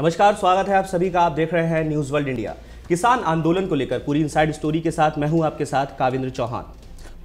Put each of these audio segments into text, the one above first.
नमस्कार स्वागत है आप सभी का आप देख रहे हैं न्यूज वर्ल्ड इंडिया किसान आंदोलन को लेकर पूरी इनसाइड स्टोरी के साथ मैं हूं आपके साथ काविंद्र चौहान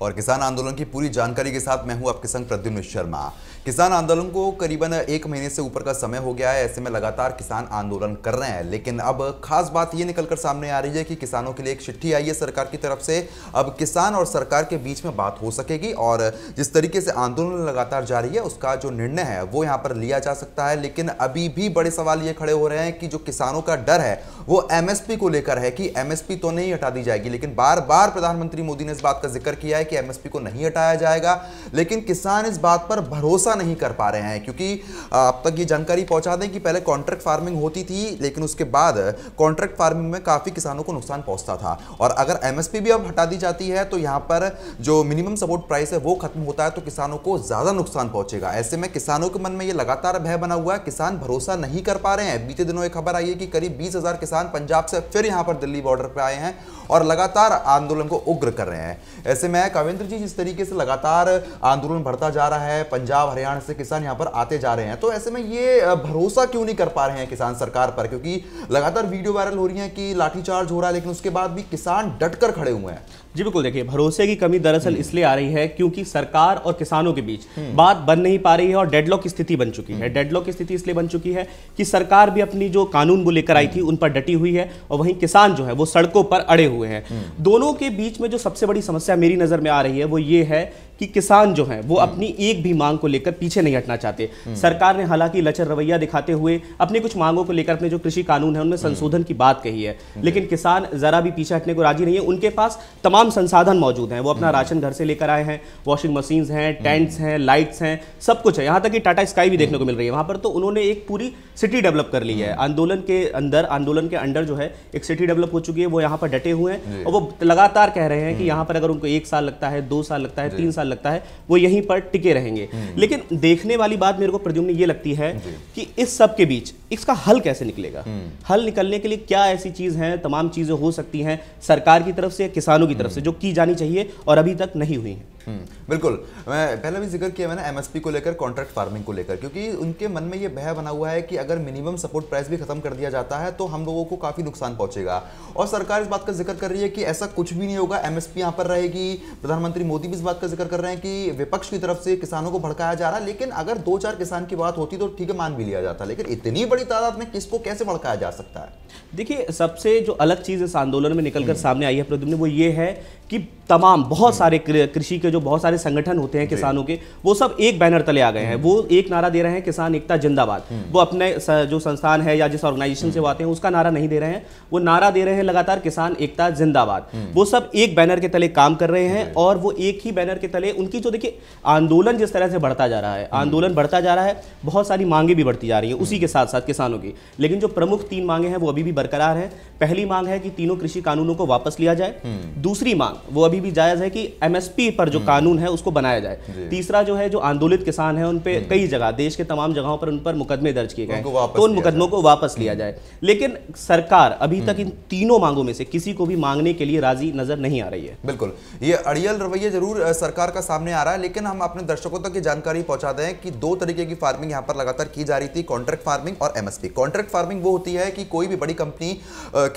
और किसान आंदोलन की पूरी जानकारी के साथ मैं हूं आपके संग प्रद्युम्न शर्मा किसान आंदोलन को करीबन एक महीने से ऊपर का समय हो गया है ऐसे में लगातार किसान आंदोलन कर रहे हैं लेकिन अब खास बात ये निकलकर सामने आ रही है कि किसानों के लिए एक चिट्ठी आई है सरकार की तरफ से अब किसान और सरकार के बीच में बात हो सकेगी और जिस तरीके से आंदोलन लगातार जारी है उसका जो निर्णय है वो यहाँ पर लिया जा सकता है लेकिन अभी भी बड़े सवाल ये खड़े हो रहे हैं कि जो किसानों का डर है वो एमएसपी को लेकर है कि एमएसपी तो नहीं हटा दी जाएगी लेकिन बार बार प्रधानमंत्री मोदी ने इस बात का जिक्र किया है कि एमएसपी को नहीं हटाया जाएगा लेकिन किसान इस बात पर भरोसा भरोसा नहीं कर पा रहे हैं क्योंकि अब तक ये जानकारी पहुंचा दें कि पहले कॉन्ट्रैक्ट फार्मिंग होती थी लेकिन उसके बाद कॉन्ट्रैक्ट फार्मिंग में काफ़ी किसानों को नुकसान पहुंचता था और अगर एमएसपी भी अब हटा दी जाती है तो यहाँ पर जो मिनिमम सपोर्ट प्राइस है वो खत्म होता है तो किसानों को ज़्यादा नुकसान पहुँचेगा ऐसे में किसानों के मन में ये लगातार भय बना हुआ है किसान भरोसा नहीं कर पा रहे हैं बीते दिनों एक खबर आई है कि करीब बीस किसान पंजाब से फिर यहाँ पर दिल्ली बॉर्डर पर आए हैं और लगातार आंदोलन को उग्र कर रहे हैं ऐसे में कविंद्र जी जिस तरीके से लगातार आंदोलन बढ़ता जा रहा है पंजाब हरियाणा हरियाणा से किसान यहाँ पर आते जा रहे हैं तो ऐसे में ये भरोसा क्यों नहीं कर पा रहे हैं किसान सरकार पर क्योंकि लगातार वीडियो वायरल हो रही है कि लाठीचार्ज हो रहा है लेकिन उसके बाद भी किसान डट खड़े हुए हैं जी बिल्कुल देखिए भरोसे की कमी दरअसल हम्म। इसलिए आ रही है क्योंकि सरकार और किसानों के बीच हम्म। बात बन नहीं पा रही है और डेडलॉक स्थिति बन चुकी है हम्म। डेडलॉक की स्थिति इसलिए बन चुकी है कि सरकार भी अपनी जो कानून वो लेकर आई थी उन पर डटी हुई है और वहीं किसान जो है वो सड़कों पर अड़े हुए हैं दोनों के बीच में जो सबसे बड़ी समस्या मेरी नज़र में आ रही है वो ये है कि किसान जो है वो हम्म। अपनी एक भी मांग को लेकर पीछे नहीं हटना चाहते हम्म। सरकार ने हालांकि लचर रवैया दिखाते हुए अपनी कुछ मांगों को लेकर अपने जो कृषि कानून है उनमें हम्म। संशोधन की बात कही है लेकिन किसान जरा भी पीछे हटने को राजी नहीं है उनके पास तमाम संसाधन मौजूद हैं वो अपना राशन घर से लेकर आए हैं वॉशिंग मशीन हैं टेंट्स हैं लाइट्स हैं सब कुछ है यहाँ तक कि टाटा स्काई भी देखने को मिल रही है वहां पर तो उन्होंने एक पूरी सिटी डेवलप कर ली है आंदोलन के अंदर आंदोलन के अंडर जो है एक सिटी डेवलप हो चुकी है वो यहाँ पर डटे हुए हैं और वो लगातार कह रहे हैं कि यहाँ पर अगर उनको एक साल लगता है दो साल लगता है तीन साल साल लगता है वो यहीं पर टिके रहेंगे हम्म। लेकिन देखने वाली बात मेरे को प्रद्युम्न ये लगती है कि इस सब के बीच इसका हल कैसे निकलेगा हम्म। हल निकलने के लिए क्या ऐसी चीज़ है तमाम चीज़ें हो सकती हैं सरकार की तरफ से किसानों की तरफ से हम्म। जो की जानी चाहिए और अभी तक नहीं हुई हम्म, बिल्कुल मैं पहले भी जिक्र किया मैंने एमएसपी को लेकर कॉन्ट्रैक्ट फार्मिंग को लेकर क्योंकि उनके मन में ये भय बना हुआ है कि अगर मिनिमम सपोर्ट प्राइस भी खत्म कर दिया जाता है तो हम लोगों को काफ़ी नुकसान पहुंचेगा और सरकार इस बात का जिक्र कर रही है कि ऐसा कुछ भी नहीं होगा एमएसपी यहां पर रहेगी प्रधानमंत्री मोदी भी इस बात का जिक्र कर रहे हैं कि विपक्ष की तरफ से किसानों को भड़काया जा रहा है लेकिन अगर दो चार किसान की बात होती तो ठीक है मान भी लिया जाता लेकिन इतनी बड़ी तादाद में किसको कैसे भड़काया जा सकता है देखिए सबसे जो अलग चीज़ इस आंदोलन में निकलकर हम्म। सामने आई है प्रद्युम्न वो ये है कि तमाम बहुत हम्म। सारे कृषि के जो बहुत सारे संगठन होते हैं किसानों के वो सब एक बैनर तले आ गए हैं हम्म। वो एक नारा दे रहे हैं किसान एकता जिंदाबाद हम्म। वो अपने जो संस्थान है या जिस ऑर्गेनाइजेशन से वो आते हैं उसका नारा नहीं दे रहे हैं वो नारा दे रहे हैं लगातार किसान एकता जिंदाबाद वो सब एक बैनर के तले काम कर रहे हैं और वो एक ही बैनर के तले उनकी जो देखिए आंदोलन जिस तरह से बढ़ता जा रहा है आंदोलन बढ़ता जा रहा है बहुत सारी मांगे भी बढ़ती जा रही है उसी के साथ साथ किसानों की लेकिन जो प्रमुख तीन मांगे हैं वो अभी भी बरकरार है पहली मांग है कि तीनों कृषि कानूनों को वापस लिया जाए दूसरी मांग वो अभी भी जायज़ है कि एमएसपी पर जो हम्म। कानून है उसको बनाया जाए तीसरा जो है जो आंदोलित किसान है उन पर हम्म। कई जगह देश के तमाम जगहों पर उन पर मुकदमे दर्ज किए गए तो उन मुकदमों को वापस लिया हम्म। जाए लेकिन सरकार अभी तक इन तीनों मांगों में से किसी को भी मांगने के लिए राजी नजर नहीं आ रही है बिल्कुल ये अड़ियल रवैया जरूर सरकार का सामने आ रहा है लेकिन हम अपने दर्शकों तक ये जानकारी पहुंचा दें कि दो तरीके की फार्मिंग यहाँ पर लगातार की जा रही थी कॉन्ट्रैक्ट फार्मिंग और एमएसपी कॉन्ट्रैक्ट फार्मिंग वो होती है कि कोई भी बड़ी कंपनी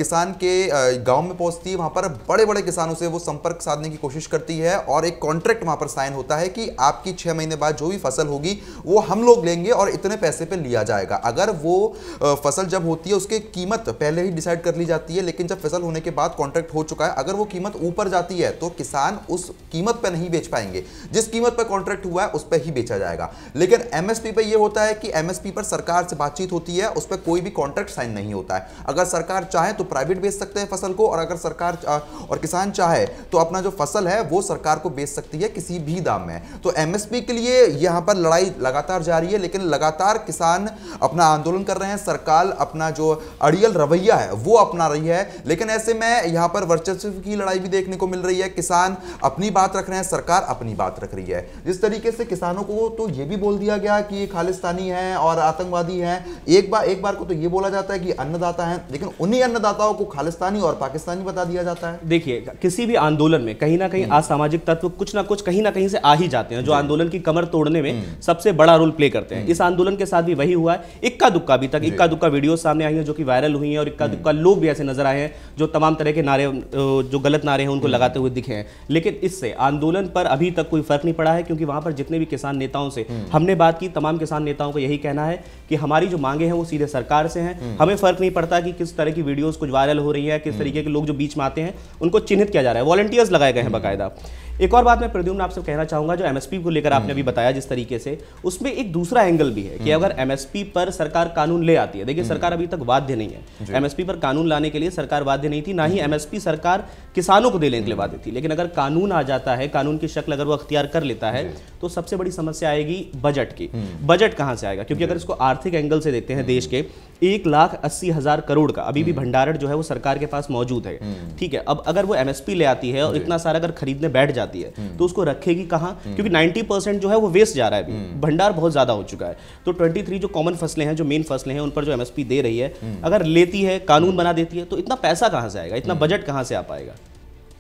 किसान के गांव में पहुंचती है वहां पर बड़े बड़े किसानों से वो संपर्क साधने की कोशिश करती है और एक कॉन्ट्रैक्ट वहां पर साइन होता है कि आपकी छह महीने बाद जो भी फसल होगी वो हम लोग लेंगे और इतने पैसे पे लिया जाएगा अगर वो फसल जब होती है उसकी कीमत पहले ही डिसाइड कर ली जाती है लेकिन जब फसल होने के बाद कॉन्ट्रैक्ट हो चुका है अगर वो कीमत ऊपर जाती है तो किसान उस कीमत पर नहीं बेच पाएंगे जिस कीमत पर कॉन्ट्रैक्ट हुआ है उस पर ही बेचा जाएगा लेकिन एमएसपी पर यह होता है कि एमएसपी पर सरकार से बातचीत होती है उस पर कोई भी कॉन्ट्रैक्ट साइन नहीं होता है अगर सरकार चाहे तो प्राइवेट बेच सकते हैं फसल को और अगर सरकार और किसान चाहे तो अपना अपना जो फसल है वो सरकार को बेच सकती है किसी भी दाम में तो एमएसपी के लिए यहां पर लड़ाई लगातार जारी है लेकिन लगातार किसान अपना आंदोलन कर रहे हैं सरकार अपना जो अड़ियल रवैया है वो अपना रही है लेकिन ऐसे में यहां पर वर्चस्व की लड़ाई भी देखने को मिल रही है किसान अपनी बात रख रहे हैं सरकार अपनी बात रख रही है जिस तरीके से किसानों को तो ये भी बोल दिया गया कि खालिस्तानी है और आतंकवादी है एक बार एक बार को तो ये बोला जाता है कि अन्नदाता है लेकिन उन्हीं अन्नदाताओं को खालिस्तानी और पाकिस्तानी बता दिया जाता है देखिए किसी भी आंदोलन में कहीं ना कहीं हम्म। असामाजिक तत्व कुछ ना कुछ कहीं ना कहीं से आ ही जाते हैं जो आंदोलन की कमर तोड़ने में हम्म। सबसे बड़ा रोल प्ले करते हैं हम्म। इस आंदोलन के साथ भी वही हुआ है इक्का दुक्का अभी तक इक्का दुक्का वीडियो सामने आई है जो कि वायरल हुई है और इक्का दुक्का लोग भी ऐसे नजर आए हैं जो तमाम तरह के नारे जो गलत नारे हैं उनको लगाते हुए दिखे हैं लेकिन इससे आंदोलन पर अभी तक कोई फर्क नहीं पड़ा है क्योंकि वहां पर जितने भी किसान नेताओं से हमने बात की तमाम किसान नेताओं को यही कहना है कि हमारी जो मांगे हैं वो सीधे सरकार से हैं हमें फर्क नहीं पड़ता कि किस तरह की वीडियोस कुछ वायरल हो रही है किस तरीके के लोग जो बीच में आते हैं उनको चिन्हित किया जा रहा है वॉलंटियर्स लगाए गए हैं बाकायदा एक और बात मैं प्रद्युम्न आपसे कहना चाहूंगा जो एमएसपी को लेकर आपने अभी हम्म। बताया जिस तरीके से उसमें एक दूसरा एंगल भी है कि अगर एमएसपी हम्म। पर सरकार कानून ले आती है देखिए हम्म। सरकार अभी तक बाध्य नहीं है एमएसपी पर कानून लाने के लिए सरकार बाध्य नहीं थी ना ही एमएसपी सरकार किसानों को देने के लिए बाध्य थी लेकिन अगर कानून आ जाता है कानून की शक्ल अगर वो अख्तियार कर लेता है तो सबसे बड़ी समस्या आएगी बजट की बजट कहाँ से आएगा क्योंकि अगर इसको आर्थिक एंगल से देखते हैं देश के एक लाख अस्सी हजार करोड़ का अभी भी भंडारण जो है वो सरकार के पास मौजूद है ठीक है अब अगर वो एमएसपी ले आती है और इतना सारा अगर खरीदने बैठ जाता जाती है तो उसको रखेगी कहाँ क्योंकि 90 परसेंट जो है वो वेस्ट जा रहा है हम्म। भंडार बहुत ज़्यादा हो चुका है तो 23 जो कॉमन फसलें हैं जो मेन फसलें हैं उन पर जो एमएसपी दे रही है हम्म। अगर लेती है कानून बना देती है तो इतना पैसा कहाँ से आएगा इतना बजट हम्म। कहाँ से आ पाएगा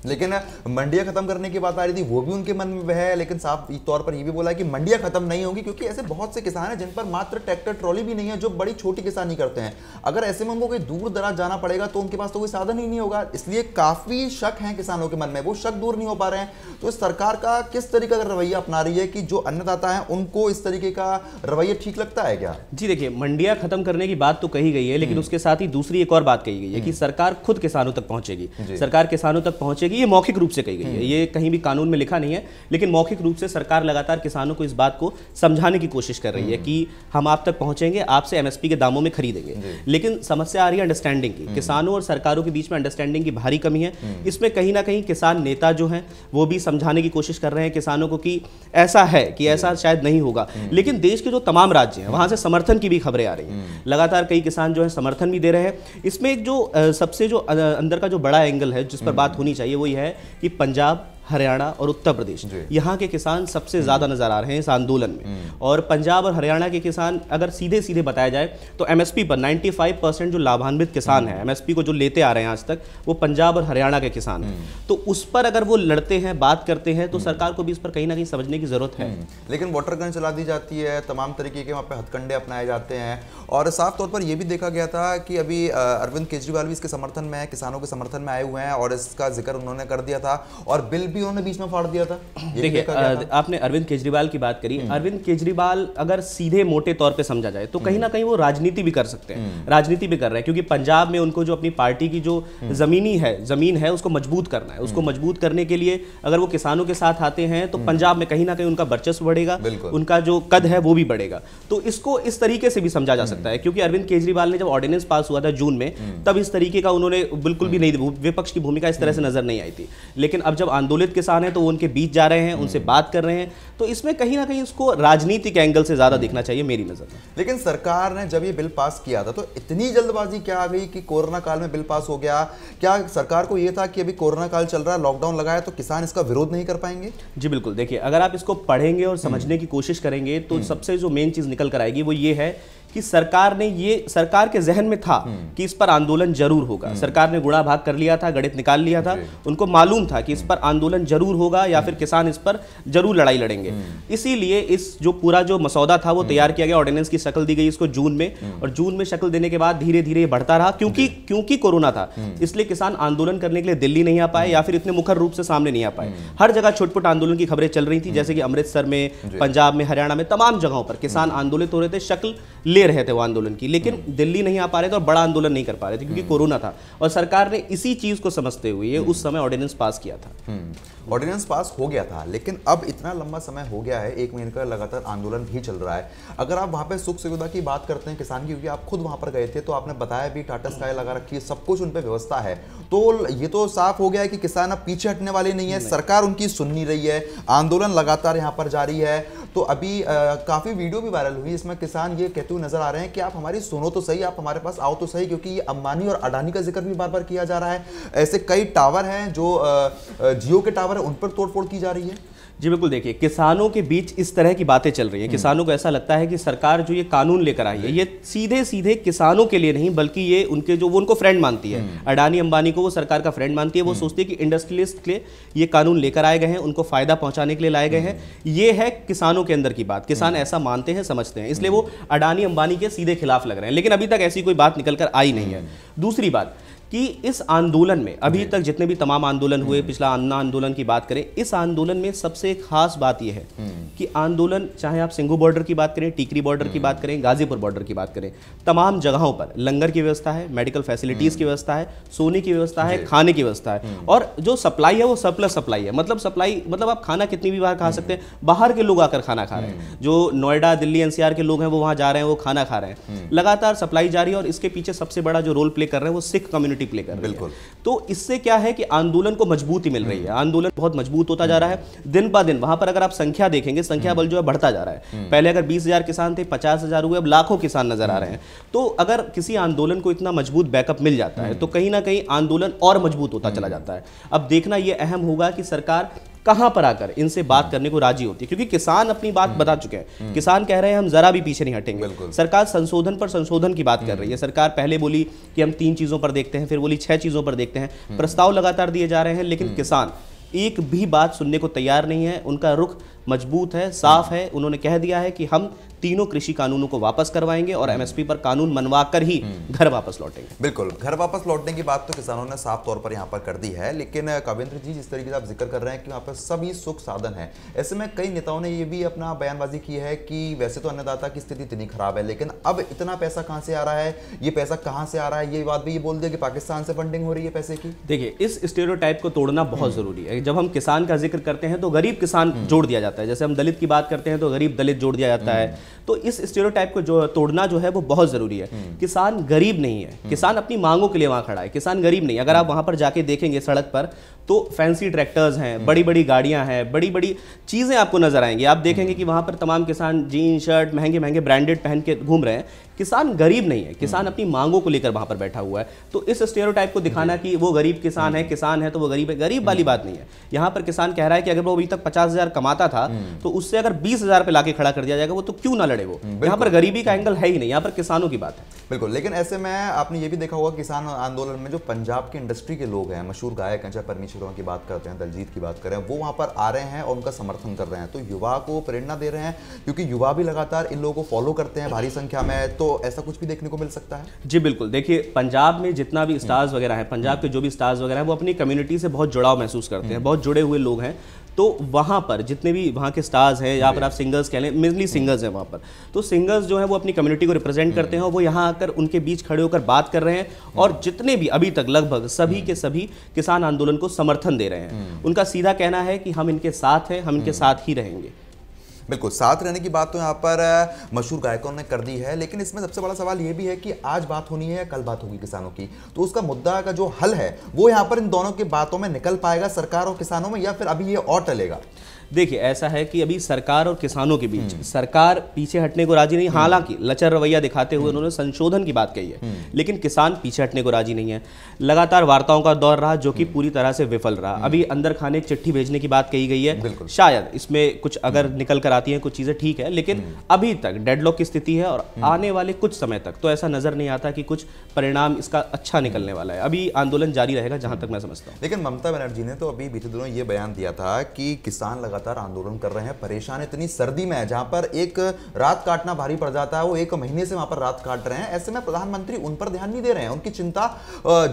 लेकिन मंडियां खत्म करने की बात आ रही थी वो भी उनके मन में है लेकिन साफ तौर पर ये भी बोला है कि मंडियां खत्म नहीं होगी क्योंकि ऐसे बहुत से किसान हैं जिन पर मात्र ट्रैक्टर ट्रॉली भी नहीं है जो बड़ी छोटी किसानी करते हैं अगर ऐसे में उनको कोई दूर दराज जाना पड़ेगा तो उनके पास तो कोई साधन ही नहीं होगा इसलिए काफ़ी शक है किसानों के मन में वो शक दूर नहीं हो पा रहे हैं तो सरकार का किस तरीके का रवैया अपना रही है कि जो अन्नदाता है उनको इस तरीके का रवैया ठीक लगता है क्या जी देखिए मंडियां खत्म करने की बात तो कही गई है लेकिन हम्म। उसके साथ ही दूसरी एक और बात कही गई है हम्म। कि सरकार खुद किसानों तक पहुंचेगी सरकार किसानों तक पहुंचेगी क्योंकि ये मौखिक रूप से कही गई है हम्म। ये कहीं भी कानून में लिखा नहीं है लेकिन मौखिक रूप से सरकार लगातार किसानों को इस बात को समझाने की कोशिश कर रही है हम्म। कि हम आप तक पहुंचेंगे आपसे एमएसपी के दामों में खरीदेंगे लेकिन समस्या आ रही है अंडरस्टैंडिंग की हम्म। किसानों और सरकारों के बीच में अंडरस्टैंडिंग की भारी कमी है इसमें कहीं ना कहीं किसान नेता जो है वो भी समझाने की कोशिश कर रहे हैं किसानों को कि ऐसा है कि ऐसा शायद नहीं होगा लेकिन देश के जो तमाम राज्य हैं वहां से समर्थन की भी खबरें आ रही हैं लगातार कई किसान जो है समर्थन भी दे रहे हैं इसमें एक जो सबसे जो अंदर का जो बड़ा एंगल है जिस पर बात होनी चाहिए वो हुई है कि पंजाब हरियाणा और उत्तर प्रदेश यहाँ के किसान सबसे ज़्यादा नज़र आ रहे हैं इस आंदोलन में हम्म। और पंजाब और हरियाणा के किसान अगर सीधे सीधे बताया जाए तो एमएसपी पर 95 परसेंट जो लाभान्वित किसान हम्म। है एमएसपी को जो लेते आ रहे हैं आज तक वो पंजाब और हरियाणा के किसान हैं हम्म। तो उस पर अगर वो लड़ते हैं बात करते हैं तो सरकार को भी इस पर कहीं ना कहीं समझने की ज़रूरत है लेकिन वाटर गन चला दी जाती है तमाम तरीके के वहाँ पर हथकंडे अपनाए जाते हैं और साफ तौर पर यह भी देखा गया था कि अभी अरविंद केजरीवाल भी इसके समर्थन में किसानों के समर्थन में आए हुए हैं और इसका जिक्र उन्होंने कर दिया था और बिल भी उन्होंने बीच में फाड़ दिया था देखिए आपने अरविंद केजरीवाल की बात करी हम्म। अरविंद केजरीवाल अगर सीधे मोटे तौर पे समझा जाए तो कहीं ना हम्म। कहीं वो राजनीति भी कर सकते हैं हम्म। राजनीति भी कर रहे हैं क्योंकि पंजाब में उनको जो अपनी पार्टी की जो जमीनी है जमीन है उसको मजबूत करना है उसको मजबूत करने के लिए अगर वो किसानों के साथ आते हैं तो पंजाब में कहीं ना कहीं उनका वर्चस्व बढ़ेगा उनका जो कद है वो भी बढ़ेगा तो इसको इस तरीके से भी समझा जा सकता है क्योंकि अरविंद केजरीवाल ने जब ऑर्डिनेंस पास हुआ था जून में तब इस तरीके का उन्होंने बिल्कुल भी नहीं विपक्ष की भूमिका इस तरह से नजर नहीं आई थी लेकिन अब जब आंदोलन पीड़ित किसान हैं तो वो उनके बीच जा रहे हैं उनसे हम्म। बात कर रहे हैं तो इसमें कहीं ना कहीं उसको राजनीतिक एंगल से ज़्यादा देखना चाहिए मेरी नज़र में लेकिन सरकार ने जब ये बिल पास किया था तो इतनी जल्दबाजी क्या आ गई कि कोरोना काल में बिल पास हो गया क्या सरकार को ये था कि अभी कोरोना काल चल रहा है लॉकडाउन लगाया तो किसान इसका विरोध नहीं कर पाएंगे जी बिल्कुल देखिए अगर आप इसको पढ़ेंगे और समझने हम्म। की कोशिश करेंगे तो हम्म। सबसे जो मेन चीज़ निकल कर आएगी वो ये है कि सरकार ने ये सरकार के जहन में था हम्म। कि इस पर आंदोलन जरूर होगा हम्म। सरकार ने गुड़ा भाग कर लिया था गणित निकाल लिया था उनको मालूम था कि इस हम्म। पर आंदोलन जरूर होगा या फिर किसान इस पर जरूर लड़ाई लड़ेंगे इसीलिए इस जो पूरा जो मसौदा था वो तैयार किया गया ऑर्डिनेंस की शक्ल दी गई इसको जून में और जून में शक्ल देने के बाद धीरे धीरे बढ़ता रहा क्योंकि क्योंकि कोरोना था इसलिए किसान आंदोलन करने के लिए दिल्ली नहीं आ पाए या फिर इतने मुखर रूप से सामने नहीं आ पाए हर जगह छुटपुट आंदोलन की खबरें चल रही थी जैसे कि अमृतसर में पंजाब में हरियाणा में तमाम जगहों पर किसान आंदोलित हो रहे थे शक्ल ले रहे थे वो आंदोलन की लेकिन हम्म। दिल्ली नहीं आ पा रहे थे और बड़ा आंदोलन नहीं कर पा रहे थे क्योंकि हम्म। कोरोना था और सरकार ने इसी चीज़ को समझते हुए हम्म। उस समय ऑर्डिनेंस पास किया था ऑर्डिनेंस पास हो गया था लेकिन अब इतना लंबा समय हो गया है एक महीने का लगातार आंदोलन भी चल रहा है अगर आप वहां पे सुख सुविधा की बात करते हैं किसान की क्योंकि आप खुद वहां पर गए थे तो आपने बताया भी टाटा स्काई लगा रखी है सब कुछ उन पर व्यवस्था है तो ये तो साफ हो गया है कि किसान अब पीछे हटने वाले नहीं है सरकार उनकी सुननी रही है आंदोलन लगातार यहाँ पर जारी है तो अभी काफ़ी वीडियो भी वायरल हुई इसमें किसान ये कहते हुए नजर आ रहे हैं कि आप हमारी सुनो तो सही आप हमारे पास आओ तो सही क्योंकि ये अंबानी और अडानी का जिक्र भी बार बार किया जा रहा है ऐसे कई टावर हैं जो जियो के टावर है उन पर तोड़फोड़ की जा रही है जी बिल्कुल देखिए किसानों के बीच इस तरह की बातें चल रही हैं हम्म। किसानों को ऐसा लगता है कि सरकार जो ये कानून लेकर आई है ये सीधे सीधे किसानों के लिए नहीं बल्कि ये उनके जो वो उनको फ्रेंड मानती है हम्म। अडानी अंबानी को वो सरकार का फ्रेंड मानती है वो हम्म। सोचती है कि इंडस्ट्रियलिस्ट के लिए ये कानून लेकर आए गए हैं उनको फायदा पहुंचाने के लिए लाए गए हैं ये है किसानों के अंदर की बात किसान ऐसा मानते हैं समझते हैं इसलिए वो अडानी अंबानी के सीधे खिलाफ लग रहे हैं लेकिन अभी तक ऐसी कोई बात निकल कर आई नहीं है दूसरी बात कि इस आंदोलन में अभी तक जितने भी तमाम आंदोलन हुए हम्म। पिछला अन्ना आंदोलन की बात करें इस आंदोलन में सबसे खास बात यह है हम्म। कि आंदोलन चाहे आप सिंघू बॉर्डर की बात करें टीकरी बॉर्डर की हम्म। बात करें गाजीपुर बॉर्डर की बात करें तमाम जगहों पर लंगर की व्यवस्था है मेडिकल फैसिलिटीज़ की व्यवस्था है सोने की व्यवस्था है खाने की व्यवस्था है और जो सप्लाई है वो सरप्लस सप्लाई है मतलब सप्लाई मतलब आप खाना कितनी भी बार खा सकते हैं बाहर के लोग आकर खाना खा रहे हैं जो नोएडा दिल्ली एनसीआर के लोग हैं वो वहां जा रहे हैं वो खाना खा रहे हैं लगातार सप्लाई जारी है और इसके पीछे सबसे बड़ा जो रोल प्ले कर रहे हैं वो सिख कम्युनिटी एक्टिविटी प्ले कर बिल्कुल तो इससे क्या है कि आंदोलन को मजबूती मिल रही है आंदोलन बहुत मजबूत होता जा रहा है दिन ब दिन वहां पर अगर आप संख्या देखेंगे संख्या बल जो है बढ़ता जा रहा है हम्म। पहले अगर बीस किसान थे पचास हुए अब लाखों किसान नजर आ रहे हैं हम्म। तो अगर किसी आंदोलन को इतना मजबूत बैकअप मिल जाता है हम्म। तो कहीं ना कहीं आंदोलन और मजबूत होता चला जाता है अब देखना यह अहम होगा कि सरकार कहाँ पर आकर इनसे बात हम्म। करने को राजी होती है क्योंकि किसान अपनी बात हम्म। बता चुके हैं हम्म। किसान कह रहे हैं हम जरा भी पीछे नहीं हटेंगे सरकार संशोधन पर संशोधन की बात कर रही है सरकार पहले बोली कि हम तीन चीज़ों पर देखते हैं फिर बोली छह चीज़ों पर देखते हैं प्रस्ताव लगातार दिए जा रहे हैं लेकिन किसान एक भी बात सुनने को तैयार नहीं है उनका रुख मजबूत है साफ है उन्होंने कह दिया है कि हम तीनों कृषि कानूनों को वापस करवाएंगे और एमएसपी पर कानून मनवाकर ही हम्म। घर वापस लौटेंगे बिल्कुल घर वापस लौटने की बात तो किसानों ने साफ तौर पर यहाँ पर कर दी है लेकिन कविंद्र जी जिस तरीके से आप जिक्र कर रहे हैं कि वहाँ पर सभी सुख साधन है ऐसे में कई नेताओं ने ये भी अपना बयानबाजी की है कि वैसे तो अन्नदाता की स्थिति इतनी खराब है लेकिन अब इतना पैसा कहाँ से आ रहा है ये पैसा कहाँ से आ रहा है ये बात भी ये बोल दिया कि पाकिस्तान से फंडिंग हो रही है पैसे की देखिए इस स्टेरियोटाइप को तोड़ना बहुत हम्म। जरूरी है जब हम किसान का जिक्र करते हैं तो गरीब किसान हम्म। जोड़ दिया जाता है जैसे हम दलित की बात करते हैं तो गरीब दलित जोड़ दिया जाता है तो इस स्टेरियोटाइप को जो तोड़ना जो है वो बहुत ज़रूरी है हम्म। किसान गरीब नहीं है हम्म। किसान अपनी मांगों के लिए वहां खड़ा है किसान गरीब नहीं अगर आप वहां पर जाके देखेंगे सड़क पर तो फैंसी ट्रैक्टर्स हैं हम्म। बड़ी बड़ी गाड़ियां हैं बड़ी बड़ी चीज़ें आपको नजर आएंगी आप देखेंगे हम्म। कि वहां पर तमाम किसान जीन शर्ट महंगे महंगे ब्रांडेड पहन के घूम रहे हैं किसान गरीब नहीं है किसान हम्म। अपनी मांगों को लेकर वहां पर बैठा हुआ है तो इस स्टेरो को दिखाना कि वो गरीब किसान है किसान है तो वो गरीब है गरीब वाली बात नहीं है यहाँ पर किसान कह रहा है कि अगर वो अभी तक पचास हज़ार कमाता था तो उससे अगर बीस हज़ार पे लाके खड़ा कर दिया जाएगा वो तो क्यों ना लड़े वो यहाँ पर गरीबी का एंगल है ही नहीं यहाँ पर किसानों की बात है बिल्कुल लेकिन ऐसे में आपने ये भी देखा होगा किसान आंदोलन में जो पंजाब के इंडस्ट्री के लोग हैं मशहूर गायक हैं चाहे परमेश्वर शर्मा की बात करते हैं दलजीत की बात करें वो वहाँ पर आ रहे हैं और उनका समर्थन कर रहे हैं तो युवा को प्रेरणा दे रहे हैं क्योंकि युवा भी लगातार इन लोगों को फॉलो करते हैं भारी संख्या में तो ऐसा कुछ भी देखने को मिल सकता है जी बिल्कुल देखिए पंजाब में जितना भी स्टार्स वगैरह हैं पंजाब के जो भी स्टार्स वगैरह हैं वो अपनी कम्युनिटी से बहुत जुड़ाव महसूस करते हैं हम्म। बहुत जुड़े हुए लोग हैं तो वहाँ पर जितने भी वहाँ के स्टार्स हैं या फिर आप सिंगर्स कह लें मेनली सिंगर्स हैं वहाँ पर तो सिंगर्स जो हैं वो अपनी कम्युनिटी को रिप्रेजेंट हम्म। करते हैं और वो यहाँ आकर उनके बीच खड़े होकर बात कर रहे हैं हम्म। और जितने भी अभी तक लगभग सभी हम्म। के सभी किसान आंदोलन को समर्थन दे रहे हैं उनका सीधा कहना है कि हम इनके साथ हैं हम इनके साथ ही रहेंगे बिल्कुल साथ रहने की बात तो यहाँ पर मशहूर गायकों ने कर दी है लेकिन इसमें सबसे बड़ा सवाल यह भी है कि आज बात होनी है या कल बात होगी किसानों की तो उसका मुद्दा का जो हल है वो यहाँ पर इन दोनों की बातों में निकल पाएगा सरकार और किसानों में या फिर अभी ये और टलेगा देखिए ऐसा है कि अभी सरकार और किसानों के बीच सरकार पीछे हटने को राजी नहीं हालांकि लचर रवैया दिखाते हुए उन्होंने संशोधन की बात कही है लेकिन किसान पीछे हटने को राजी नहीं है लगातार वार्ताओं का दौर रहा जो कि पूरी तरह से विफल रहा अभी अंदर खाने चिट्ठी भेजने की बात कही गई है शायद इसमें कुछ अगर निकल कर आती है कुछ चीज़ें ठीक है लेकिन अभी तक डेडलॉक की स्थिति है और आने वाले कुछ समय तक तो ऐसा नजर नहीं आता कि कुछ परिणाम इसका अच्छा निकलने वाला है अभी आंदोलन जारी रहेगा जहां तक मैं समझता हूँ लेकिन ममता बनर्जी ने तो अभी बीते दिनों ये बयान दिया था कि किसान लगा लगातार आंदोलन कर रहे हैं परेशान इतनी सर्दी में है जहां पर एक रात काटना भारी पड़ जाता है वो एक महीने से वहां पर रात काट रहे हैं ऐसे में प्रधानमंत्री उन पर ध्यान नहीं दे रहे हैं उनकी चिंता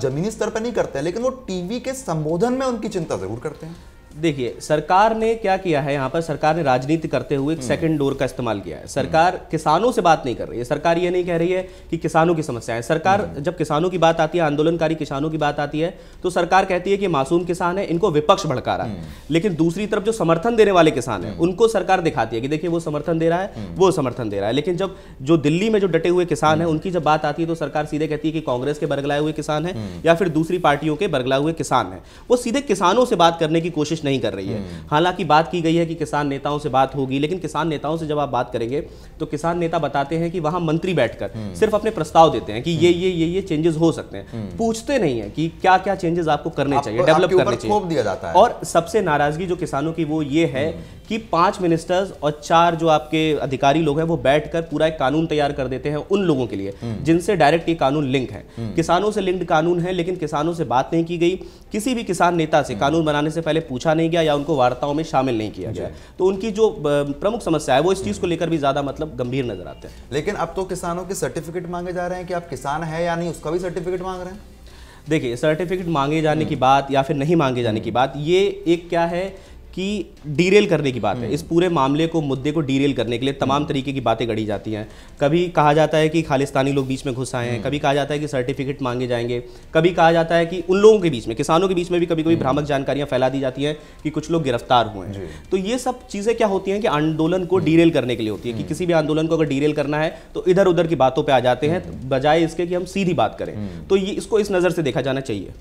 जमीनी स्तर पर नहीं करते हैं लेकिन वो टीवी के संबोधन में उनकी चिंता जरूर करते हैं देखिए सरकार ने क्या किया है यहाँ पर सरकार ने राजनीति करते हुए एक सेकंड हम्म। डोर का इस्तेमाल किया है सरकार हम्म। किसानों से बात नहीं कर रही है सरकार ये नहीं कह रही है कि किसानों की समस्याएं सरकार हम्म। जब किसानों की बात आती है आंदोलनकारी किसानों की बात आती है तो सरकार कहती है कि मासूम किसान है इनको विपक्ष भड़का रहा है लेकिन दूसरी तरफ जो समर्थन देने वाले किसान है उनको सरकार दिखाती है कि देखिए वो समर्थन दे रहा है वो समर्थन दे रहा है लेकिन जब जो दिल्ली में जो डटे हुए किसान है उनकी जब बात आती है तो सरकार सीधे कहती है कि कांग्रेस के बरगलाए हुए किसान है या फिर दूसरी पार्टियों के बरगलाए हुए किसान है वो सीधे किसानों से बात करने की कोशिश कोशिश नहीं कर रही है हम्म। हालांकि बात की गई है कि किसान नेताओं से बात होगी लेकिन किसान नेताओं से जब आप बात करेंगे तो किसान नेता बताते हैं कि वहां मंत्री बैठकर हम्म। सिर्फ अपने प्रस्ताव देते हैं कि ये हम्म। ये ये ये चेंजेस हो सकते हैं पूछते नहीं है कि क्या क्या चेंजेस आपको करने चाहिए डेवलप करने चाहिए और सबसे नाराजगी जो किसानों की वो ये है कि पांच मिनिस्टर्स और चार जो आपके अधिकारी लोग हैं वो बैठकर पूरा एक कानून तैयार कर देते हैं उन लोगों के लिए हम्म। जिनसे डायरेक्ट ये कानून लिंक है हम्म। किसानों से लिंक्ड कानून है लेकिन किसानों से बात नहीं की गई किसी भी किसान नेता से हम्म। कानून बनाने से पहले पूछा नहीं गया या उनको वार्ताओं में शामिल नहीं किया गया तो उनकी जो प्रमुख समस्या है वो इस चीज को लेकर भी ज्यादा मतलब गंभीर नजर आते हैं लेकिन अब तो किसानों के सर्टिफिकेट मांगे जा रहे हैं कि आप किसान है या नहीं उसका भी सर्टिफिकेट मांग रहे हैं देखिए सर्टिफिकेट मांगे जाने की बात या फिर नहीं मांगे जाने की बात ये एक क्या है कि डीरेल करने की बात है हम्म। इस पूरे मामले को मुद्दे को डीरेल करने के लिए तमाम तरीके की बातें गढ़ी जाती हैं कभी कहा जाता है कि खालिस्तानी लोग बीच में घुस आए हैं हम्म। कभी कहा जाता है कि सर्टिफिकेट मांगे जाएंगे कभी कहा जाता है कि उन लोगों के बीच में किसानों के बीच में भी कभी कभी हम्म। भ्रामक जानकारियां फैला दी जाती हैं कि कुछ लोग गिरफ्तार हुए हैं तो ये सब चीज़ें क्या होती हैं कि आंदोलन को डीरेल करने के लिए होती है कि किसी भी आंदोलन को अगर डीरेल करना है तो इधर उधर की बातों पर आ जाते हैं बजाय इसके कि हम सीधी बात करें तो ये इसको इस नज़र से देखा जाना चाहिए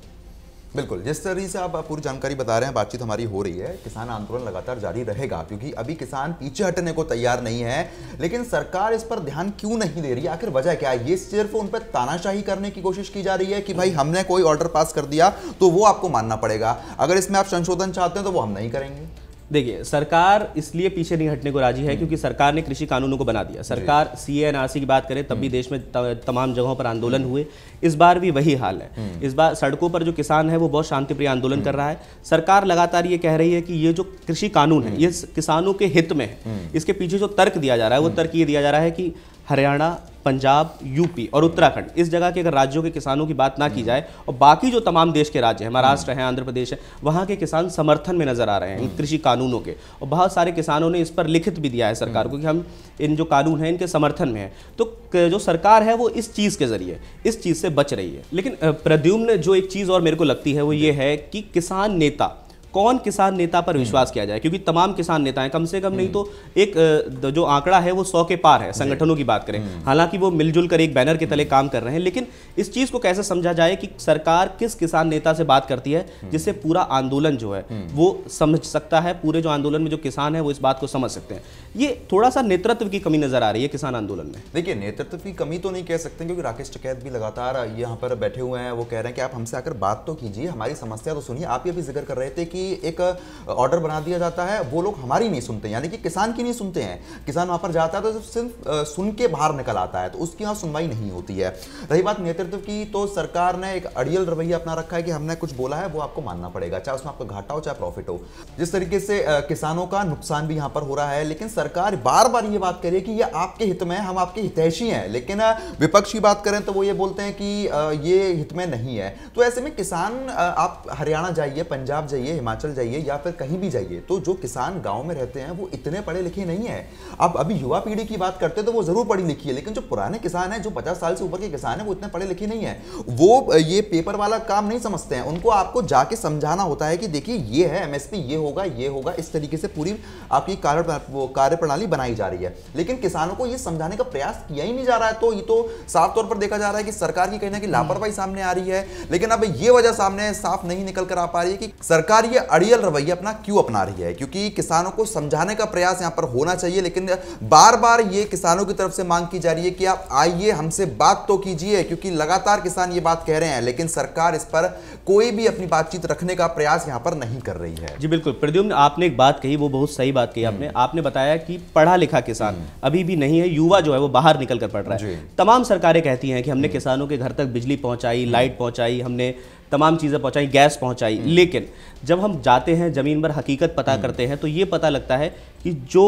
बिल्कुल जिस तरीके से आप पूरी जानकारी बता रहे हैं बातचीत हमारी हो रही है किसान आंदोलन लगातार जारी रहेगा क्योंकि अभी किसान पीछे हटने को तैयार नहीं है लेकिन सरकार इस पर ध्यान क्यों नहीं दे रही आखिर वजह क्या है ये सिर्फ उन पर तानाशाही करने की कोशिश की जा रही है कि भाई हमने कोई ऑर्डर पास कर दिया तो वो आपको मानना पड़ेगा अगर इसमें आप संशोधन चाहते हैं तो वो हम नहीं करेंगे देखिए सरकार इसलिए पीछे नहीं हटने को राजी है हम्म। क्योंकि सरकार ने कृषि कानूनों को बना दिया सरकार सी एन आर सी की बात करें तब भी हम्म। देश में तमाम जगहों पर आंदोलन हम्म। हुए इस बार भी वही हाल है इस बार सड़कों पर जो किसान है वो बहुत शांतिप्रिय आंदोलन कर रहा है सरकार लगातार ये कह रही है कि ये जो कृषि कानून है ये किसानों के हित में है इसके पीछे जो तर्क दिया जा रहा है वो तर्क ये दिया जा रहा है कि हरियाणा पंजाब यूपी और उत्तराखंड इस जगह के अगर राज्यों के किसानों की बात ना की जाए और बाकी जो तमाम देश के राज्य हैं महाराष्ट्र हैं आंध्र प्रदेश है वहाँ के किसान समर्थन में नजर आ रहे हैं इन कृषि कानूनों के और बहुत सारे किसानों ने इस पर लिखित भी दिया है सरकार को कि हम इन जो कानून हैं इनके समर्थन में है तो जो सरकार है वो इस चीज़ के ज़रिए इस चीज़ से बच रही है लेकिन प्रद्युम्न जो एक चीज़ और मेरे को लगती है वो ये है कि किसान नेता कौन किसान नेता पर हम्म। विश्वास किया जाए क्योंकि तमाम किसान नेता हैं कम से कम नहीं हम्म। तो एक जो आंकड़ा है वो सौ के पार है संगठनों की बात करें हम्म। हालांकि वो मिलजुल कर एक बैनर के तले काम कर रहे हैं लेकिन इस चीज़ को कैसे समझा जाए कि सरकार किस किसान नेता से बात करती है जिससे पूरा आंदोलन जो है वो समझ सकता है पूरे जो आंदोलन में जो किसान है वो इस बात को समझ सकते हैं ये थोड़ा सा नेतृत्व की कमी नजर आ रही है किसान आंदोलन में देखिए नेतृत्व की कमी तो नहीं कह सकते क्योंकि राकेश टकैत भी लगातार यहाँ पर बैठे हुए हैं वो कह रहे हैं कि आप हमसे आकर बात तो कीजिए हमारी समस्या तो सुनिए आप ये भी जिक्र कर रहे थे कि एक ऑर्डर बना दिया जाता है वो लोग हमारी नहीं सुनते यानी कि किसान की नहीं सुनते हैं किसान वहां पर जाता है तो सिर्फ सुन के बाहर निकल आता है तो उसकी यहाँ सुनवाई नहीं होती है रही बात नेतृत्व की तो सरकार ने एक अड़ियल रवैया अपना रखा है कि हमने कुछ बोला है वो आपको मानना पड़ेगा चाहे उसमें आपका घाटा हो चाहे प्रॉफिट हो जिस तरीके से किसानों का नुकसान भी यहाँ पर हो रहा है लेकिन सरकार बार बार ये बात करिए कि ये आपके हित में हम आपके हितैषी हैं लेकिन विपक्ष की बात करें तो वो ये बोलते हैं कि ये हित में नहीं है तो ऐसे में किसान आप हरियाणा जाइए पंजाब जाइए हिमाचल जाइए या फिर कहीं भी जाइए तो जो किसान गाँव में रहते हैं वो इतने पढ़े लिखे नहीं है आप अभी युवा पीढ़ी की बात करते हैं तो वो ज़रूर पढ़ी लिखी है लेकिन जो पुराने किसान हैं जो पचास साल से ऊपर के किसान हैं वो इतने पढ़े लिखे नहीं है वो ये पेपर वाला काम नहीं समझते हैं उनको आपको जाके समझाना होता है कि देखिए ये है एमएसपी ये होगा ये होगा इस तरीके से पूरी आपकी कार्य कार्य कार्यप्रणाली बनाई जा रही है लेकिन किसानों को यह समझाने का प्रयास किया ही नहीं जा रहा है तो ये तो साफ तौर पर देखा जा रहा है कि सरकार की कहीं ना कहीं हम्म। लापरवाही सामने आ रही है लेकिन अब ये वजह सामने साफ नहीं निकल कर आ पा रही है कि सरकार ये अड़ियल रवैया अपना क्यों अपना रही है क्योंकि किसानों को समझाने का प्रयास यहाँ पर होना चाहिए लेकिन बार बार ये किसानों की तरफ से मांग की जा रही है कि आप आइए हमसे बात तो कीजिए क्योंकि लगातार किसान ये बात कह रहे हैं लेकिन सरकार इस पर कोई भी अपनी बातचीत रखने का प्रयास यहाँ पर नहीं कर रही है जी बिल्कुल प्रद्युम्न आपने एक बात कही वो बहुत सही बात कही आपने हम्म। आपने बताया कि पढ़ा लिखा किसान हम्म। अभी भी नहीं है युवा जो है वो बाहर निकल कर पढ़ रहा है तमाम सरकारें कहती हैं कि हमने हम्म। किसानों के घर तक बिजली पहुंचाई हम्म। लाइट पहुंचाई हमने तमाम चीज़ें पहुंचाई गैस पहुंचाई लेकिन जब हम जाते हैं ज़मीन पर हकीकत पता करते हैं तो ये पता लगता है कि जो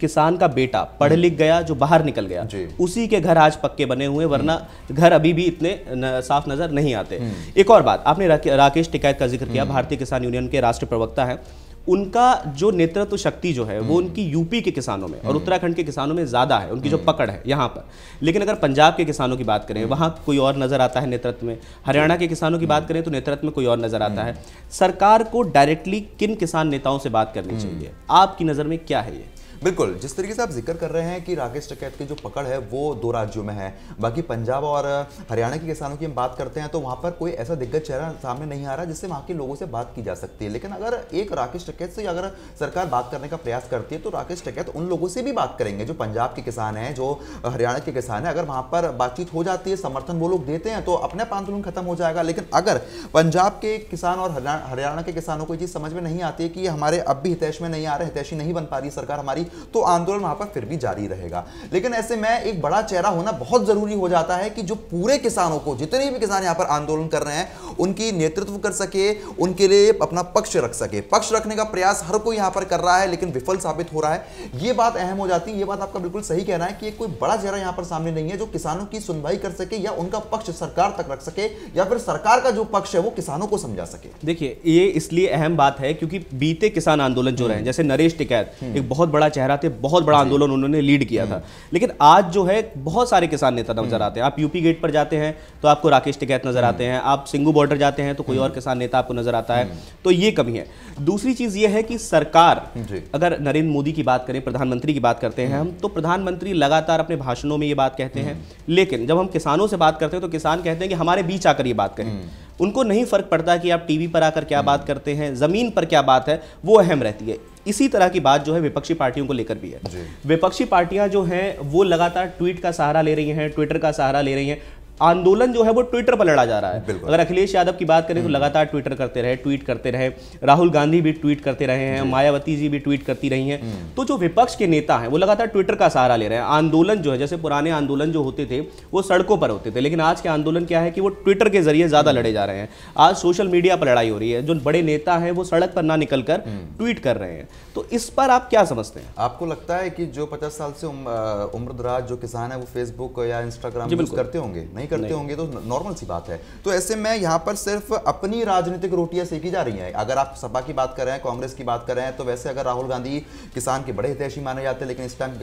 किसान का बेटा पढ़ लिख गया जो बाहर निकल गया उसी के घर आज पक्के बने हुए वरना घर अभी भी इतने न, साफ नज़र नहीं आते एक और बात आपने राकेश टिकैत का जिक्र किया भारतीय किसान यूनियन के राष्ट्रीय प्रवक्ता हैं उनका जो नेतृत्व शक्ति जो है वो हम्म। उनकी यूपी के किसानों में और हम्म। उत्तराखंड के किसानों में ज़्यादा है उनकी जो हम्म। पकड़ है यहाँ पर लेकिन अगर पंजाब के किसानों की बात करें वहाँ कोई और नज़र आता है नेतृत्व में हरियाणा के किसानों की बात करें तो नेतृत्व में कोई और नज़र आता है सरकार को डायरेक्टली किन किसान नेताओं से बात करनी चाहिए आपकी नज़र में क्या है ये बिल्कुल जिस तरीके से आप जिक्र कर रहे हैं कि राकेश टकैत की जो पकड़ है वो दो राज्यों में है बाकी पंजाब और हरियाणा के किसानों की हम बात करते हैं तो वहाँ पर कोई ऐसा दिग्गज चेहरा सामने नहीं आ रहा जिससे वहाँ के लोगों से बात की जा सकती है लेकिन अगर एक राकेश टकैत से अगर सरकार बात करने का प्रयास करती है तो राकेश टकैत उन लोगों से भी बात करेंगे जो पंजाब के किसान हैं जो हरियाणा के किसान हैं अगर वहाँ पर बातचीत हो जाती है समर्थन वो लोग देते हैं तो अपना आंदोलन खत्म हो जाएगा लेकिन अगर पंजाब के किसान और हरियाणा के किसानों को ये चीज़ समझ में नहीं आती है कि हमारे अब भी हितैष में नहीं आ रहे हितैषी नहीं बन पा रही सरकार हमारी तो आंदोलन वहां पर फिर भी जारी रहेगा लेकिन ऐसे में एक बड़ा चेहरा होना बहुत जरूरी हो जाता है कि जो पूरे किसानों को जितने भी किसान यहां पर आंदोलन कर रहे हैं उनकी नेतृत्व कर सके उनके लिए अपना पक्ष रख सके पक्ष रखने का प्रयास हर कोई यहां पर कर रहा है लेकिन विफल साबित हो रहा है यह बात अहम हो जाती है यह बात आपका बिल्कुल सही कहना है कि कोई बड़ा चेहरा यहां पर सामने नहीं है जो किसानों की सुनवाई कर सके या उनका पक्ष सरकार तक रख सके या फिर सरकार का जो पक्ष है वो किसानों को समझा सके देखिए ये इसलिए अहम बात है क्योंकि बीते किसान आंदोलन जो रहे हैं जैसे नरेश टिकैत एक बहुत बड़ा चेहरा थे बहुत बड़ा आंदोलन उन्होंने लीड किया हम्म। था लेकिन आज जो है बहुत सारे किसान नेता हम्म। नजर आते हैं आप यूपी गेट पर जाते हैं तो आपको राकेश टिकैत नजर हम्म। आते हैं आप सिंगू बॉर्डर जाते हैं तो कोई और किसान नेता आपको नजर आता है तो ये कमी है दूसरी चीज ये है कि सरकार अगर नरेंद्र मोदी की बात करें प्रधानमंत्री की बात करते हैं हम तो प्रधानमंत्री लगातार अपने भाषणों में ये बात कहते हैं लेकिन जब हम किसानों से बात करते हैं तो किसान कहते हैं कि हमारे बीच आकर ये बात करें उनको नहीं फर्क पड़ता कि आप टीवी पर आकर क्या बात करते हैं जमीन पर क्या बात है वो अहम रहती है इसी तरह की बात जो है विपक्षी पार्टियों को लेकर भी है विपक्षी पार्टियां जो हैं वो लगातार ट्वीट का सहारा ले रही हैं ट्विटर का सहारा ले रही हैं आंदोलन जो है वो ट्विटर पर लड़ा जा रहा है अगर अखिलेश यादव की बात करें तो हम्म। लगातार ट्विटर करते रहे ट्वीट करते रहे राहुल गांधी भी ट्वीट करते रहे हैं मायावती जी भी ट्वीट करती रही हैं हम्म। तो जो विपक्ष के नेता हैं वो लगातार ट्विटर का सहारा ले रहे हैं आंदोलन जो है जैसे पुराने आंदोलन जो होते थे वो सड़कों पर होते थे लेकिन आज के आंदोलन क्या है कि वो ट्विटर के जरिए ज़्यादा लड़े जा रहे हैं आज सोशल मीडिया पर लड़ाई हो रही है जो बड़े नेता हैं वो सड़क पर ना निकल हम्म। ट्वीट कर रहे हैं तो इस पर आप क्या समझते हैं आपको लगता है कि जो पचास साल से उम्र जो किसान है वो फेसबुक या इंस्टाग्राम यूज करते होंगे नहीं नहीं करते होंगे तो नॉर्मल सी बात है तो ऐसे में यहाँ पर सिर्फ अपनी राजनीतिक रोटियां सेकी जा रही हैं अगर आप सपा की बात कर रहे हैं कांग्रेस की बात कर रहे हैं तो वैसे अगर राहुल गांधी किसान के बड़े हितैषी माने जाते हैं लेकिन इस टाइम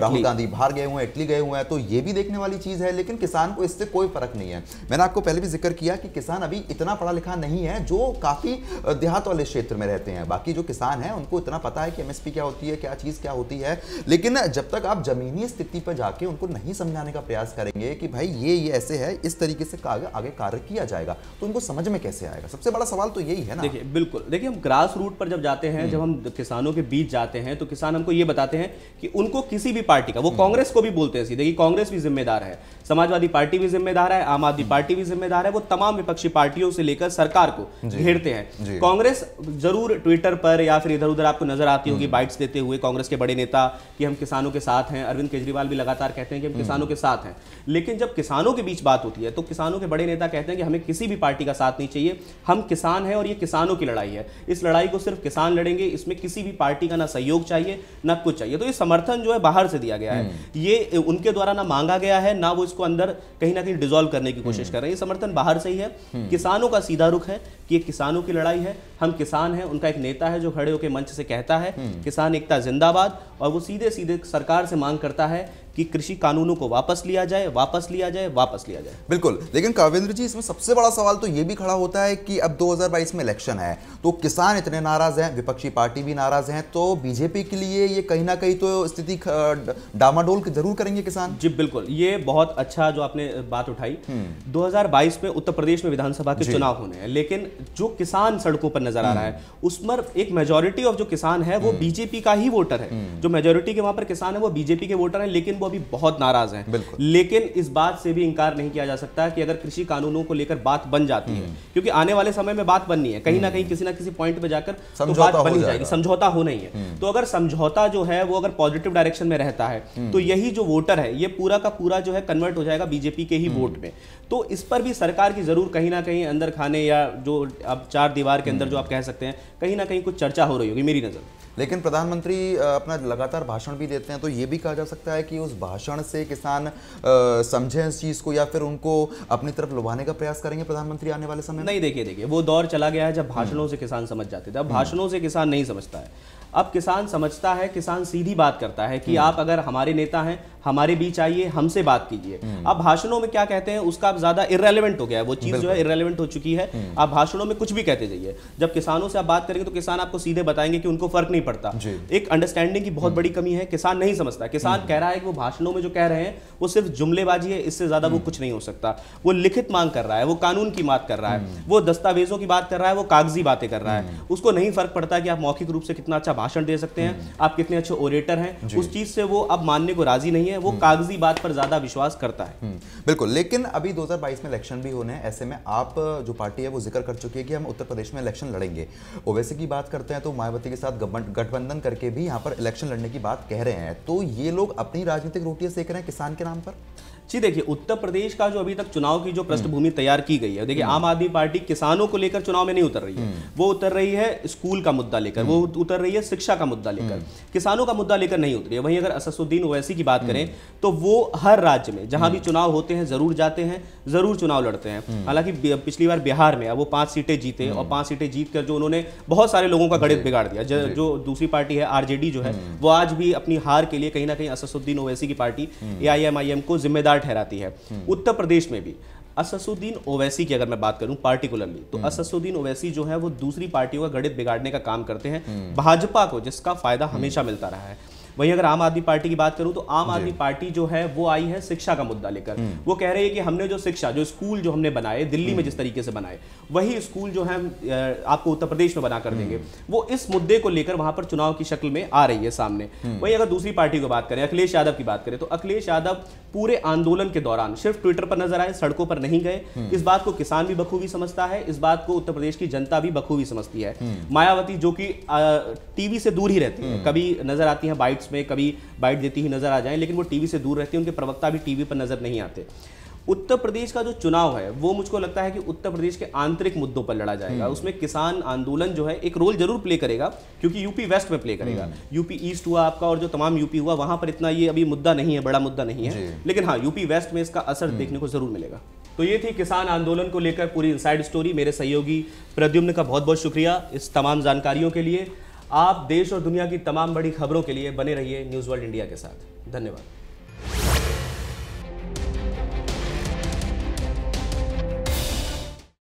राहुल गांधी बाहर गए हुए हैं इटली गए हुए हैं तो ये भी देखने वाली चीज़ है लेकिन किसान को इससे कोई फर्क नहीं है मैंने आपको पहले भी जिक्र किया कि किसान अभी इतना पढ़ा लिखा नहीं है जो काफ़ी देहात वाले क्षेत्र में रहते हैं बाकी जो किसान है उनको इतना पता है कि एमएसपी क्या होती है क्या चीज़ क्या होती है लेकिन जब तक आप ज़मीनी स्थिति पर जाके उनको नहीं समझाने का प्रयास करेंगे कि भाई ये ये ये ऐसे है इस तरीके से आगे आगे कार्य किया जाएगा तो उनको समझ में कैसे आएगा सबसे बड़ा सवाल तो यही है ना देखिए बिल्कुल देखिए हम ग्रास रूट पर जब जाते हैं जब हम हम्म। किसानों के बीच जाते हैं तो किसान हमको ये बताते हैं कि उनको किसी भी पार्टी का वो हम्म। कांग्रेस को भी बोलते हैं देखिए कांग्रेस भी जिम्मेदार है समाजवादी पार्टी भी जिम्मेदार है आम आदमी हम्म। पार्टी भी जिम्मेदार है वो तमाम विपक्षी पार्टियों से लेकर सरकार को घेरते हैं कांग्रेस जरूर ट्विटर पर या फिर इधर उधर आपको नजर आती होगी बाइट्स देते हुए कांग्रेस के बड़े नेता कि हम किसानों के साथ हैं अरविंद केजरीवाल भी लगातार कहते हैं कि हम किसानों के साथ हैं लेकिन जब किसान किसानों के बीच बात होती है तो किसानों के बड़े नेता कहते हैं कि हमें किसी भी पार्टी का साथ नहीं चाहिए हम किसान हैं और ये किसानों की लड़ाई है इस लड़ाई को सिर्फ किसान लड़ेंगे इसमें किसी भी पार्टी का ना सहयोग चाहिए ना कुछ चाहिए तो ये समर्थन जो है बाहर से दिया गया है हम्म। ये उनके द्वारा ना मांगा गया है ना वो इसको अंदर कहीं ना कहीं डिजोल्व करने की कोशिश हम्म। कर रहे हैं ये समर्थन बाहर से ही है हम्म। किसानों का सीधा रुख है कि ये किसानों की लड़ाई है हम किसान हैं उनका एक नेता है जो खड़े होकर मंच से कहता है किसान एकता जिंदाबाद और वो सीधे सीधे सरकार से मांग करता है कि कृषि कानूनों को वापस लिया जाए वापस लिया जाए वापस लिया जाए बिल्कुल लेकिन कविंद्र जी इसमें सबसे बड़ा सवाल तो ये भी खड़ा होता है कि अब 2022 में इलेक्शन है तो किसान इतने नाराज हैं विपक्षी पार्टी भी नाराज हैं तो बीजेपी के लिए ये कहीं ना कहीं तो स्थिति डामाडोल जरूर करेंगे किसान जी बिल्कुल ये बहुत अच्छा जो आपने बात उठाई हम्म। दो में उत्तर प्रदेश में विधानसभा के चुनाव होने हैं लेकिन जो किसान सड़कों पर नजर आ रहा है हम्म। उसमें एक मेजोरिटी ऑफ जो किसान है वो हम्म। बीजेपी का ही वोटर है जो मेजोरिटी के वहां पर किसान है वो बीजेपी के वोटर है लेकिन वो अभी बहुत नाराज हैं लेकिन इस बात से भी इंकार नहीं किया जा सकता कि अगर कृषि कानूनों को लेकर बात बन जाती है हम्म। क्योंकि आने वाले समय में बात बननी है कहीं ना हम्म। कहीं किसी ना किसी पॉइंट पे जाकर तो बात बनी जाएगी समझौता हो नहीं है हम्म। तो अगर समझौता जो है वो अगर पॉजिटिव डायरेक्शन में रहता है तो यही जो वोटर है ये पूरा का पूरा जो है कन्वर्ट हो जाएगा बीजेपी के ही वोट में तो इस पर भी सरकार की जरूर कहीं ना कहीं अंदर खाने या जो अब चार दीवार के अंदर जो आप कह सकते हैं कहीं ना कहीं कुछ चर्चा हो रही होगी मेरी नजर लेकिन प्रधानमंत्री अपना लगातार भाषण भी देते हैं तो ये भी कहा जा सकता है कि उस भाषण से किसान समझें इस चीज़ को या फिर उनको अपनी तरफ लुभाने का प्रयास करेंगे प्रधानमंत्री आने वाले समय नहीं देखिए देखिए वो दौर चला गया है जब हम्म। भाषणों से किसान समझ जाते थे अब हम्म। भाषणों से किसान नहीं समझता है अब किसान समझता है किसान सीधी बात करता है कि हम्म। आप अगर हमारे नेता हैं हमारे बीच आइए हमसे बात कीजिए हम्म। अब भाषणों में क्या कहते हैं उसका अब ज्यादा इरेलीवेंट हो गया है वो चीज जो है इरेलीवेंट हो चुकी है हम्म। आप भाषणों में कुछ भी कहते जाइए जब किसानों से आप बात करेंगे तो किसान आपको सीधे बताएंगे कि उनको फर्क नहीं पड़ता एक अंडरस्टैंडिंग की बहुत बड़ी कमी है किसान नहीं समझता किसान कह रहा है कि वो भाषणों में जो कह रहे हैं वो सिर्फ जुमलेबाजी है इससे ज्यादा वो कुछ नहीं हो सकता वो लिखित मांग कर रहा है वो कानून की बात कर रहा है वो दस्तावेजों की बात कर रहा है वो कागजी बातें कर रहा है उसको नहीं फर्क पड़ता कि आप मौखिक रूप से कितना अच्छा भाषण दे सकते हैं हम्म। आप कितने अच्छे ओरेटर हैं उस चीज से वो अब मानने को राजी नहीं है वो हम्म। कागजी बात पर ज्यादा विश्वास करता है हम्म। बिल्कुल लेकिन अभी 2022 में इलेक्शन भी होने हैं ऐसे में आप जो पार्टी है वो जिक्र कर चुकी है कि हम उत्तर प्रदेश में इलेक्शन लड़ेंगे ओवैसी की बात करते हैं तो मायावती के साथ गठबंधन करके भी यहाँ पर इलेक्शन लड़ने की बात कह रहे हैं तो ये लोग अपनी राजनीतिक रोटियां सेक रहे हैं किसान के नाम पर जी देखिए उत्तर प्रदेश का जो अभी तक चुनाव की जो हम्म। पृष्ठभूमि तैयार की गई है देखिए हम्म। आम आदमी पार्टी किसानों को लेकर चुनाव में नहीं उतर रही है हम्म। वो उतर रही है स्कूल का मुद्दा लेकर वो उतर रही है शिक्षा का मुद्दा लेकर किसानों का मुद्दा लेकर नहीं उतरी है वहीं अगर असदुद्दीन ओवैसी की बात करें तो वो हर राज्य में जहां भी चुनाव होते हैं जरूर जाते हैं जरूर चुनाव लड़ते हैं हालांकि पिछली बार बिहार में वो पांच सीटें जीते और पांच सीटें जीत कर जो उन्होंने बहुत सारे लोगों का गणित बिगाड़ दिया जो दूसरी पार्टी है आरजेडी जो है वो आज भी अपनी हार के लिए कहीं ना कहीं असदुद्दीन ओवैसी की पार्टी ए को जिम्मेदार जिम्मेदार ठहराती है हम्म। उत्तर प्रदेश में भी अससुद्दीन ओवैसी की अगर मैं बात करूं पार्टिकुलरली तो हम्म। अससुद्दीन ओवैसी जो है वो दूसरी पार्टियों का गणित बिगाड़ने का काम करते हैं हम्म। भाजपा को जिसका फायदा हमेशा मिलता रहा है वहीं अगर आम आदमी पार्टी की बात करूं तो आम आदमी पार्टी जो है वो आई है शिक्षा का मुद्दा लेकर हम्म। वो कह रहे हैं कि हमने जो शिक्षा जो स्कूल जो हमने बनाए दिल्ली में हम्म। जिस तरीके से बनाए वही स्कूल जो है आपको उत्तर प्रदेश में बना कर हम्म। देंगे वो इस मुद्दे को लेकर वहां पर चुनाव की शक्ल में आ रही है सामने वहीं अगर दूसरी पार्टी की बात करें अखिलेश यादव की बात करें तो अखिलेश यादव पूरे आंदोलन के दौरान सिर्फ ट्विटर पर नजर आए सड़कों पर नहीं गए इस बात को किसान भी बखूबी समझता है इस बात को उत्तर प्रदेश की जनता भी बखूबी समझती है मायावती जो कि टीवी से दूर ही रहती है कभी नजर आती है बाइट्स उसमें कभी बाइट देती ही नजर आ जाए लेकिन वो टीवी से दूर रहती है उनके प्रवक्ता भी टीवी पर नजर नहीं आते उत्तर प्रदेश का जो चुनाव है वो मुझको लगता है कि उत्तर प्रदेश के आंतरिक मुद्दों पर लड़ा जाएगा हम्म। उसमें किसान आंदोलन जो है एक रोल जरूर प्ले करेगा क्योंकि यूपी वेस्ट में प्ले करेगा हम्म। यूपी ईस्ट हुआ आपका और जो तमाम यूपी हुआ वहां पर इतना ये अभी मुद्दा नहीं है बड़ा मुद्दा नहीं है लेकिन हाँ यूपी वेस्ट में इसका असर हम्म। देखने को जरूर मिलेगा तो ये थी किसान आंदोलन को लेकर पूरी इन स्टोरी मेरे सहयोगी प्रद्युम्न का बहुत बहुत शुक्रिया इस तमाम जानकारियों के लिए आप देश और दुनिया की तमाम बड़ी खबरों के लिए बने रहिए न्यूज़ वर्ल्ड इंडिया के साथ धन्यवाद